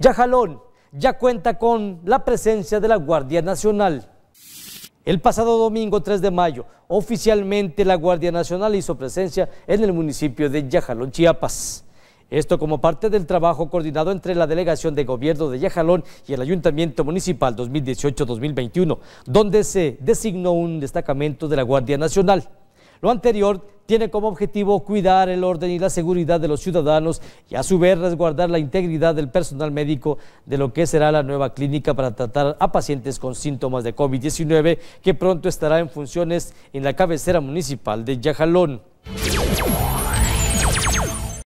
Yajalón ya cuenta con la presencia de la Guardia Nacional. El pasado domingo 3 de mayo, oficialmente la Guardia Nacional hizo presencia en el municipio de Yajalón, Chiapas. Esto como parte del trabajo coordinado entre la Delegación de Gobierno de Yajalón y el Ayuntamiento Municipal 2018-2021, donde se designó un destacamento de la Guardia Nacional. Lo anterior tiene como objetivo cuidar el orden y la seguridad de los ciudadanos y a su vez resguardar la integridad del personal médico de lo que será la nueva clínica para tratar a pacientes con síntomas de COVID-19 que pronto estará en funciones en la cabecera municipal de Yajalón.